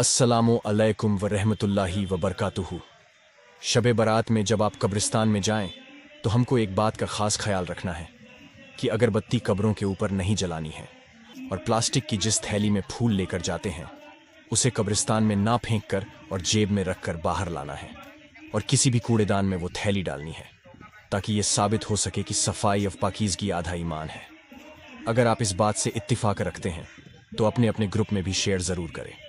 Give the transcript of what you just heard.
असलकम व रहमतुल्ला व शब बारात में जब आप कब्रिस्तान में जाएं तो हमको एक बात का खास ख्याल रखना है कि अगरबत्ती कब्रों के ऊपर नहीं जलानी है और प्लास्टिक की जिस थैली में फूल लेकर जाते हैं उसे कब्रिस्तान में ना फेंक कर और जेब में रखकर बाहर लाना है और किसी भी कूड़ेदान में वो थैली डालनी है ताकि ये साबित हो सके कि सफाई और पाकिजगी आधा ईमान है अगर आप इस बात से इतफाक रखते हैं तो अपने अपने ग्रुप में भी शेयर ज़रूर करें